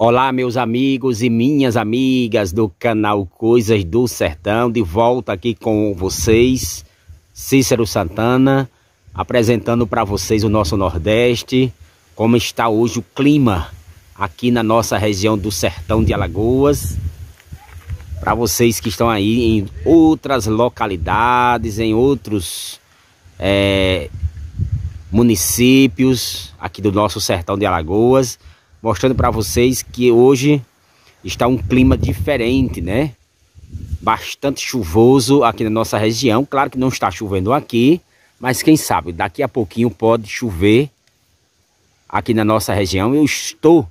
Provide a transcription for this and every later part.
Olá, meus amigos e minhas amigas do canal Coisas do Sertão, de volta aqui com vocês, Cícero Santana, apresentando para vocês o nosso Nordeste, como está hoje o clima aqui na nossa região do Sertão de Alagoas. Para vocês que estão aí em outras localidades, em outros é, municípios aqui do nosso Sertão de Alagoas mostrando para vocês que hoje está um clima diferente, né? Bastante chuvoso aqui na nossa região. Claro que não está chovendo aqui, mas quem sabe daqui a pouquinho pode chover aqui na nossa região. Eu estou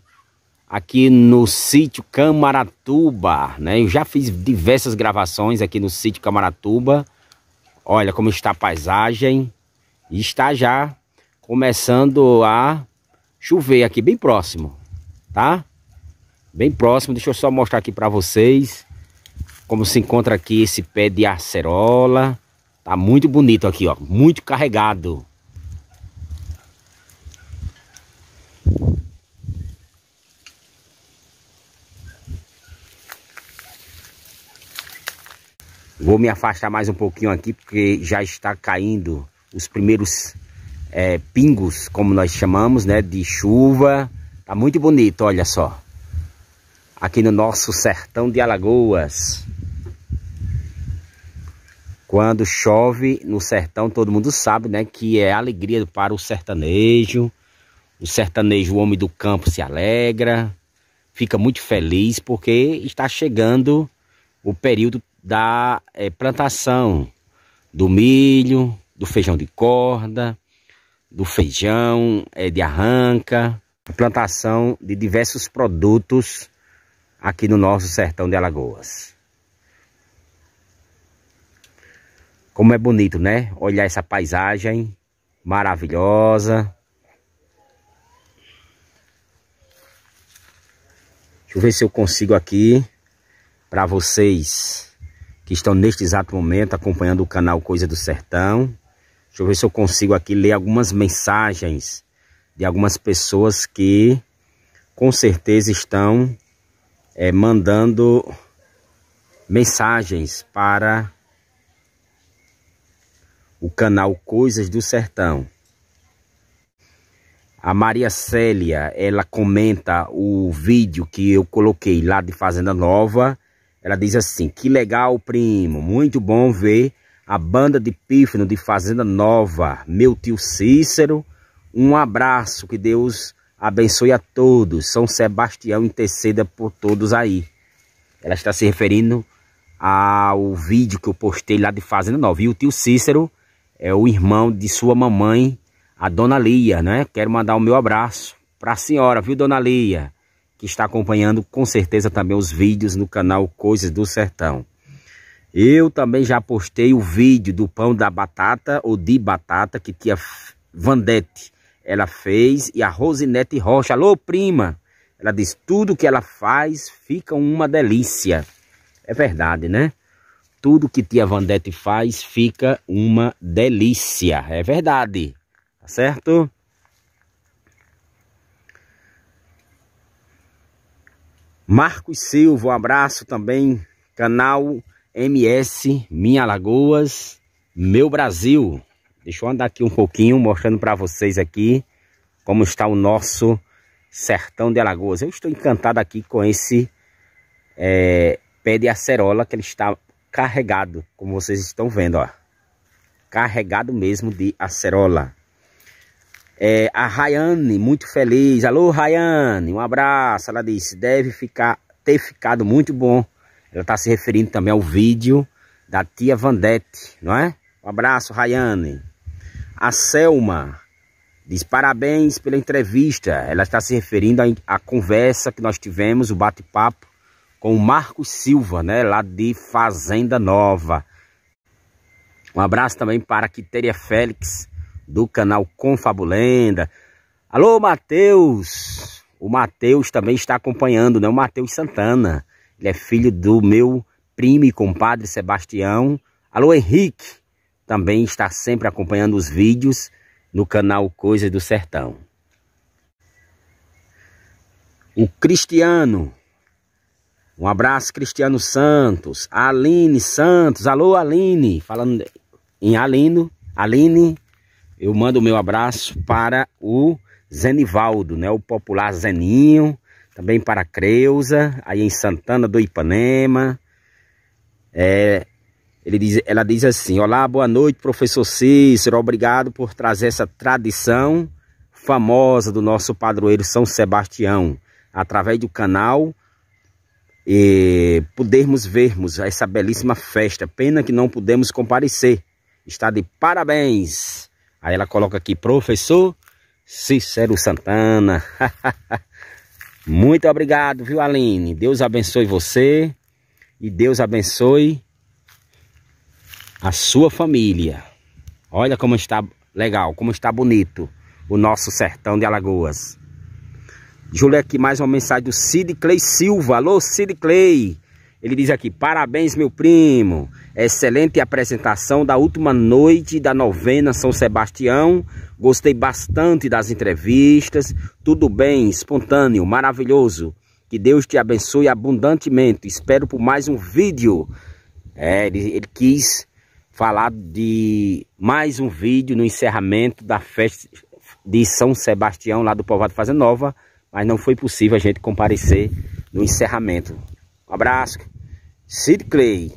aqui no sítio Camaratuba, né? Eu já fiz diversas gravações aqui no sítio Camaratuba. Olha como está a paisagem. E está já começando a chover aqui bem próximo, tá? Bem próximo, deixa eu só mostrar aqui para vocês como se encontra aqui esse pé de acerola. Tá muito bonito aqui, ó, muito carregado. Vou me afastar mais um pouquinho aqui porque já está caindo os primeiros é, pingos, como nós chamamos, né? De chuva. Tá muito bonito, olha só. Aqui no nosso sertão de Alagoas. Quando chove no sertão, todo mundo sabe, né? Que é alegria para o sertanejo. O sertanejo, o homem do campo, se alegra. Fica muito feliz porque está chegando o período da é, plantação do milho, do feijão de corda, do feijão, é, de arranca, plantação de diversos produtos aqui no nosso sertão de Alagoas. Como é bonito, né? Olhar essa paisagem maravilhosa. Deixa eu ver se eu consigo aqui para vocês que estão neste exato momento acompanhando o canal Coisa do Sertão. Deixa eu ver se eu consigo aqui ler algumas mensagens de algumas pessoas que com certeza estão é, mandando mensagens para o canal Coisas do Sertão. A Maria Célia, ela comenta o vídeo que eu coloquei lá de Fazenda Nova. Ela diz assim: Que legal, primo. Muito bom ver a banda de pífano de Fazenda Nova, meu tio Cícero. Um abraço, que Deus abençoe a todos. São Sebastião interceda por todos aí. Ela está se referindo ao vídeo que eu postei lá de Fazenda Nova. E o tio Cícero é o irmão de sua mamãe, a dona Lia, né? Quero mandar o meu abraço para a senhora, viu, dona Lia? Que está acompanhando com certeza também os vídeos no canal Coisas do Sertão. Eu também já postei o vídeo do pão da batata ou de batata que tia Vandete ela fez e a Rosinete Rocha, alô prima, ela diz tudo que ela faz fica uma delícia. É verdade, né? Tudo que tia Vandete faz fica uma delícia. É verdade. Tá certo? Marcos Silva, um abraço também, canal MS Minha Lagoas, Meu Brasil. Deixa eu andar aqui um pouquinho, mostrando para vocês aqui como está o nosso sertão de Alagoas. Eu estou encantado aqui com esse é, pé de acerola que ele está carregado, como vocês estão vendo, ó. Carregado mesmo de acerola. É, a Rayane, muito feliz. Alô, Rayane, um abraço. Ela disse, deve ficar, ter ficado muito bom ela está se referindo também ao vídeo da tia Vandete, não é? Um abraço, Rayane. A Selma diz parabéns pela entrevista. Ela está se referindo à conversa que nós tivemos, o bate-papo com o Marcos Silva, né? Lá de Fazenda Nova. Um abraço também para Quitéria Félix, do canal Confabulenda. Alô, Matheus! O Matheus também está acompanhando, né? O Matheus Santana. Ele é filho do meu primo e compadre Sebastião. Alô, Henrique. Também está sempre acompanhando os vídeos no canal Coisas do Sertão. O Cristiano. Um abraço, Cristiano Santos. Aline Santos. Alô, Aline. Falando em Alino. Aline, eu mando o meu abraço para o Zenivaldo, né? O popular Zeninho também para Creuza, aí em Santana do Ipanema. É, ele diz, ela diz assim: Olá, boa noite, professor Cícero. Obrigado por trazer essa tradição famosa do nosso padroeiro São Sebastião, através do canal e podermos vermos essa belíssima festa. Pena que não pudemos comparecer. Está de parabéns. Aí ela coloca aqui, professor Cícero Santana. Muito obrigado, viu, Aline? Deus abençoe você e Deus abençoe a sua família. Olha como está legal, como está bonito o nosso sertão de Alagoas. Júlia, aqui mais uma mensagem do Cid Clay Silva. Alô, Cid Clay. Ele diz aqui: parabéns, meu primo. Excelente apresentação da última noite da novena São Sebastião. Gostei bastante das entrevistas. Tudo bem, espontâneo, maravilhoso. Que Deus te abençoe abundantemente. Espero por mais um vídeo. É, ele, ele quis falar de mais um vídeo no encerramento da festa de São Sebastião, lá do Povoado Fazenda Nova, mas não foi possível a gente comparecer no encerramento. Um abraço. Sid Clay.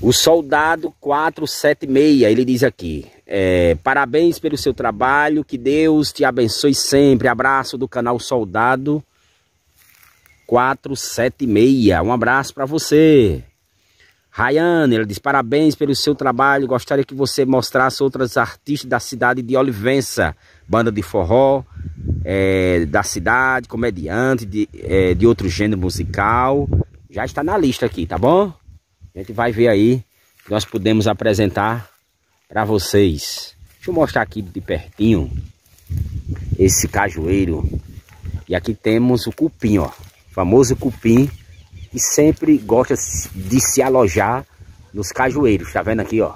O soldado 476, ele diz aqui. É, parabéns pelo seu trabalho, que Deus te abençoe sempre. Abraço do canal Soldado 476. Um abraço para você. Rayane, ele diz parabéns pelo seu trabalho. Gostaria que você mostrasse outras artistas da cidade de Olivença, banda de forró, é, da cidade, comediante, de, é, de outro gênero musical. Já está na lista aqui, tá bom? A gente vai ver aí que nós podemos apresentar para vocês. Deixa eu mostrar aqui de pertinho esse cajueiro. E aqui temos o cupim, ó. O famoso cupim que sempre gosta de se alojar nos cajueiros, tá vendo aqui, ó?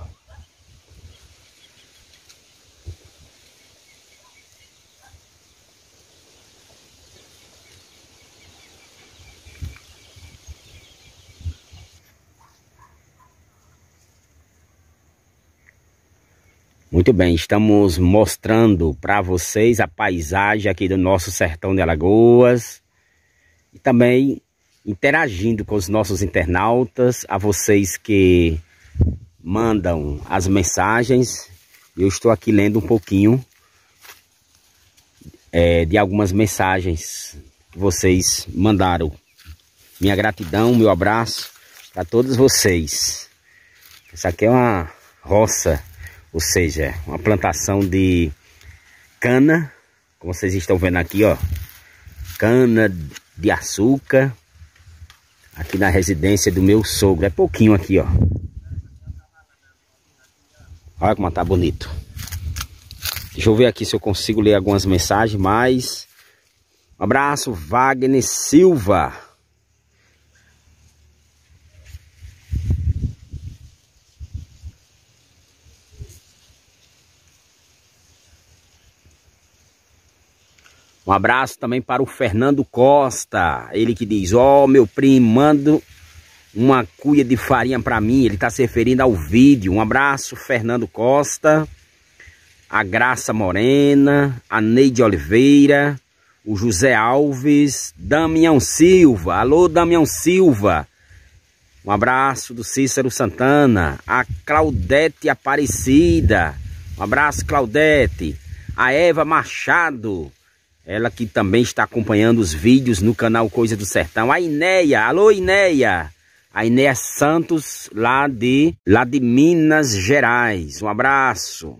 Muito bem, estamos mostrando para vocês a paisagem aqui do nosso sertão de Alagoas e também interagindo com os nossos internautas, a vocês que mandam as mensagens. Eu estou aqui lendo um pouquinho é, de algumas mensagens que vocês mandaram. Minha gratidão, meu abraço para todos vocês. Essa aqui é uma roça ou seja, uma plantação de cana, como vocês estão vendo aqui, ó. Cana de açúcar, aqui na residência do meu sogro. É pouquinho aqui, ó. Olha como tá bonito. Deixa eu ver aqui se eu consigo ler algumas mensagens, mas... Um abraço, Wagner Silva. Um abraço também para o Fernando Costa. Ele que diz: Ó, oh, meu primo, mando uma cuia de farinha para mim. Ele está se referindo ao vídeo. Um abraço, Fernando Costa. A Graça Morena. A Neide Oliveira. O José Alves. Damião Silva. Alô, Damião Silva. Um abraço do Cícero Santana. A Claudete Aparecida. Um abraço, Claudete. A Eva Machado. Ela que também está acompanhando os vídeos no canal Coisa do Sertão. A Inéia, alô Inéia. A Inéia Santos, lá de, lá de Minas Gerais. Um abraço.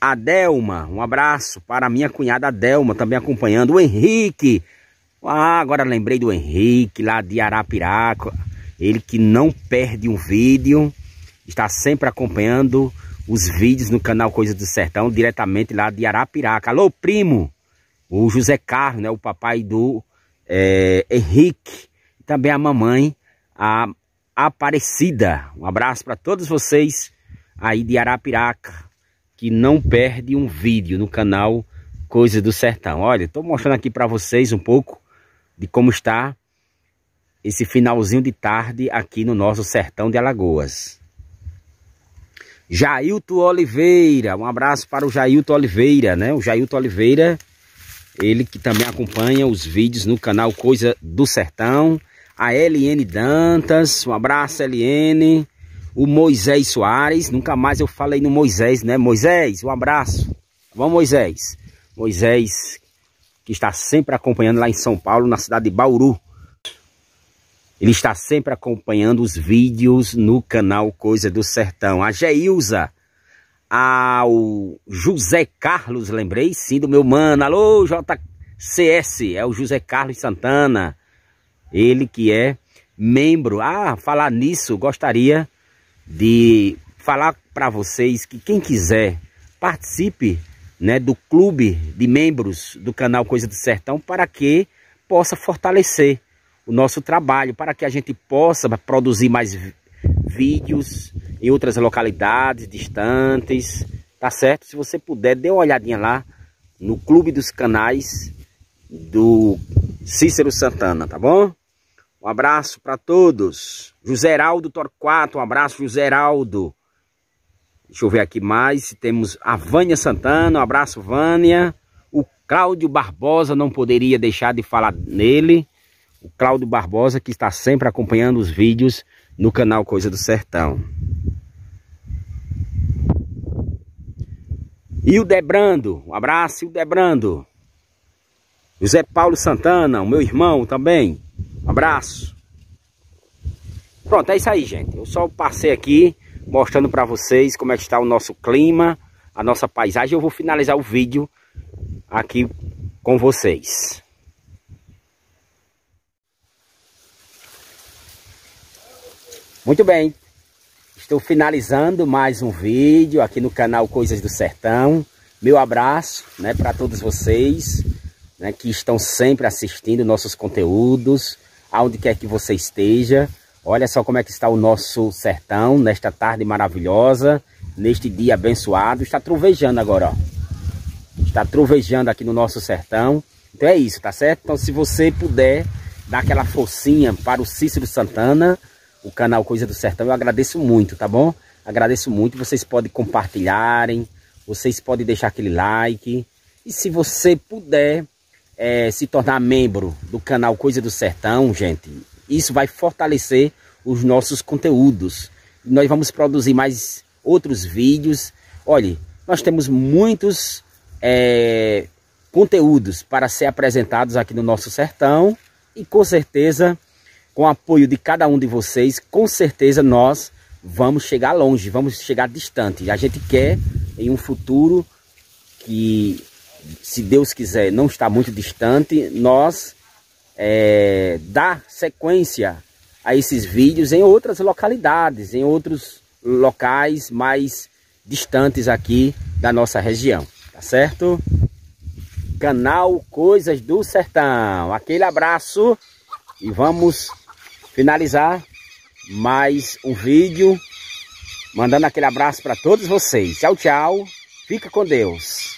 A Delma, um abraço para minha cunhada Delma, também acompanhando. O Henrique. Ah, agora lembrei do Henrique, lá de Arapiraca. Ele que não perde um vídeo. Está sempre acompanhando os vídeos no canal Coisa do Sertão, diretamente lá de Arapiraca. Alô, primo! o José Carlos, né, o papai do é, Henrique, também a mamãe, a Aparecida. Um abraço para todos vocês aí de Arapiraca, que não perde um vídeo no canal Coisas do Sertão. Olha, estou mostrando aqui para vocês um pouco de como está esse finalzinho de tarde aqui no nosso sertão de Alagoas. Jailton Oliveira, um abraço para o Jailton Oliveira, né? O Jailton Oliveira ele que também acompanha os vídeos no canal Coisa do Sertão, a LN Dantas, um abraço LN, o Moisés Soares, nunca mais eu falei no Moisés, né? Moisés, um abraço, vamos tá Moisés, Moisés que está sempre acompanhando lá em São Paulo, na cidade de Bauru, ele está sempre acompanhando os vídeos no canal Coisa do Sertão, a Geilza, ao José Carlos, lembrei sim do meu mano. Alô, JCS, é o José Carlos Santana. Ele que é membro. Ah, falar nisso, gostaria de falar para vocês que quem quiser participe, né, do clube de membros do canal Coisa do Sertão para que possa fortalecer o nosso trabalho, para que a gente possa produzir mais vídeos em outras localidades distantes, tá certo? Se você puder, dê uma olhadinha lá no Clube dos Canais do Cícero Santana, tá bom? Um abraço para todos. José Heraldo Torquato, um abraço, José Heraldo. Deixa eu ver aqui mais. Temos a Vânia Santana, um abraço, Vânia. O Cláudio Barbosa, não poderia deixar de falar nele. O Cláudio Barbosa, que está sempre acompanhando os vídeos no canal Coisa do Sertão. E o Debrando, um abraço, e o Debrando. José Paulo Santana, o meu irmão também, um abraço. Pronto, é isso aí, gente. Eu só passei aqui mostrando para vocês como é que está o nosso clima, a nossa paisagem. Eu vou finalizar o vídeo aqui com vocês. Muito bem, estou finalizando mais um vídeo aqui no canal Coisas do Sertão. Meu abraço né, para todos vocês né, que estão sempre assistindo nossos conteúdos, aonde quer que você esteja. Olha só como é que está o nosso sertão nesta tarde maravilhosa, neste dia abençoado. Está trovejando agora, ó. Está trovejando aqui no nosso sertão. Então é isso, tá certo? Então se você puder dar aquela forcinha para o Cícero Santana o canal Coisa do Sertão. Eu agradeço muito, tá bom? Agradeço muito. Vocês podem compartilharem, vocês podem deixar aquele like. E se você puder é, se tornar membro do canal Coisa do Sertão, gente, isso vai fortalecer os nossos conteúdos. Nós vamos produzir mais outros vídeos. Olha, nós temos muitos é, conteúdos para ser apresentados aqui no nosso sertão e com certeza com o apoio de cada um de vocês, com certeza nós vamos chegar longe, vamos chegar distante. A gente quer em um futuro que, se Deus quiser, não está muito distante, nós é, dar sequência a esses vídeos em outras localidades, em outros locais mais distantes aqui da nossa região, tá certo? Canal Coisas do Sertão. Aquele abraço e vamos finalizar mais um vídeo, mandando aquele abraço para todos vocês. Tchau, tchau. Fica com Deus.